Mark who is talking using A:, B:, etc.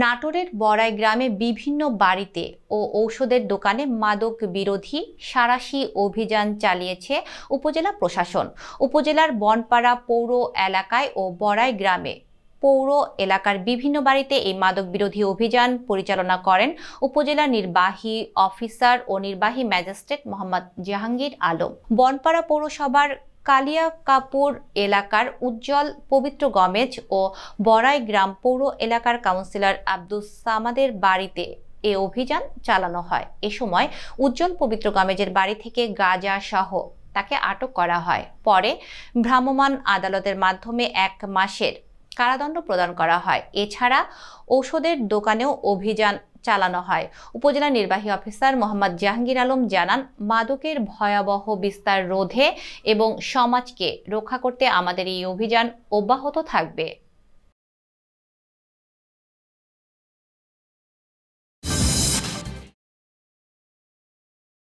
A: নাটোরের বড়াই গ্রামে বিভিন্ন বাড়িতে ও ঔষধের দোকানে মাদক বিরোধী সারাশি অভিযান চালিয়েছে উপজেলা প্রশাসন উপজেলার বনপাড়া পৌর এলাকায় ও বড়াই গ্রামে পৌর এলাকার বিভিন্ন বাড়িতে এই মাদক বিরোধী অভিযান পরিচালনা করেন উপজেলা নির্বাহী অফিসার ও নির্বাহী ম্যাজিস্ট্রেট মোহাম্মদ জাহাঙ্গীর আলম বনপাড়া পৌরসভার কালিয়াকাপুর এলাকার উজ্জ্বল পবিত্র গমেজ ও বড়াই গ্রাম পৌর এলাকার কাউন্সিলর আব্দুস সামাদের বাড়িতে এ অভিযান চালানো হয় এ সময় উজ্জ্বল পবিত্র গমেজের বাড়ি থেকে গাজা সহ তাকে আটক করা হয় পরে ভ্রাম্যমাণ আদালতের মাধ্যমে এক মাসের কারাদণ্ড প্রদান করা হয় এছাড়া ঔষধের দোকানেও অভিযান চালানো হয় উপজেলা নির্বাহী অফিসার মোহাম্মদ জাহাঙ্গীর আলম জানান মাদকের ভয়াবহ বিস্তার রোধে এবং সমাজকে রক্ষা করতে আমাদের এই অভিযান অব্যাহত থাকবে